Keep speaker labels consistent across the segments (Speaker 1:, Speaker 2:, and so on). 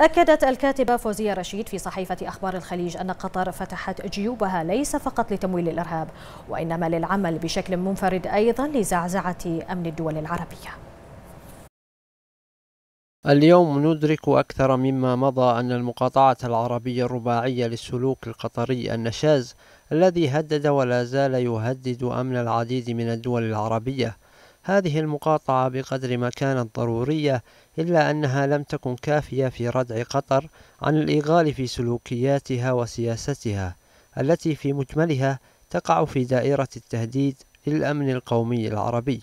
Speaker 1: أكدت الكاتبة فوزية رشيد في صحيفة أخبار الخليج أن قطر فتحت جيوبها ليس فقط لتمويل الإرهاب وإنما للعمل بشكل منفرد أيضا لزعزعة أمن الدول العربية
Speaker 2: اليوم ندرك أكثر مما مضى أن المقاطعة العربية الرباعية للسلوك القطري النشاز الذي هدد ولا زال يهدد أمن العديد من الدول العربية هذه المقاطعة بقدر ما كانت ضرورية إلا أنها لم تكن كافية في ردع قطر عن الإغال في سلوكياتها وسياستها التي في مجملها تقع في دائرة التهديد للأمن القومي العربي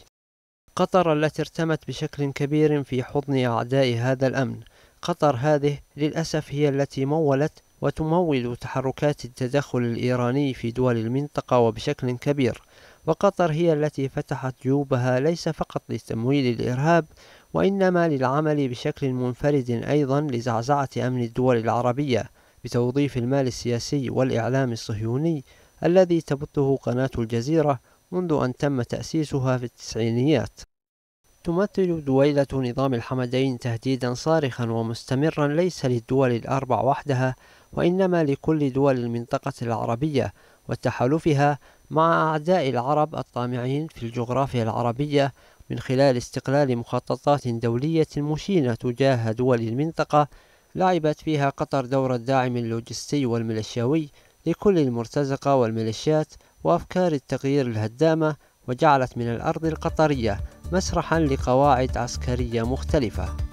Speaker 2: قطر التي ارتمت بشكل كبير في حضن أعداء هذا الأمن قطر هذه للأسف هي التي مولت وتمول تحركات التدخل الإيراني في دول المنطقة وبشكل كبير وقطر هي التي فتحت جيوبها ليس فقط لتمويل الإرهاب وإنما للعمل بشكل منفرد أيضا لزعزعة أمن الدول العربية بتوظيف المال السياسي والإعلام الصهيوني الذي تبثه قناة الجزيرة منذ أن تم تأسيسها في التسعينيات تمثل دويلة نظام الحمدين تهديدا صارخا ومستمرا ليس للدول الأربع وحدها وإنما لكل دول المنطقة العربية وتحالفها مع أعداء العرب الطامعين في الجغرافيا العربية من خلال استقلال مخططات دولية مشينة تجاه دول المنطقة لعبت فيها قطر دور الداعم اللوجستي والميليشياوي لكل المرتزقة والميليشيات وأفكار التغيير الهدامة وجعلت من الأرض القطرية مسرحا لقواعد عسكرية مختلفة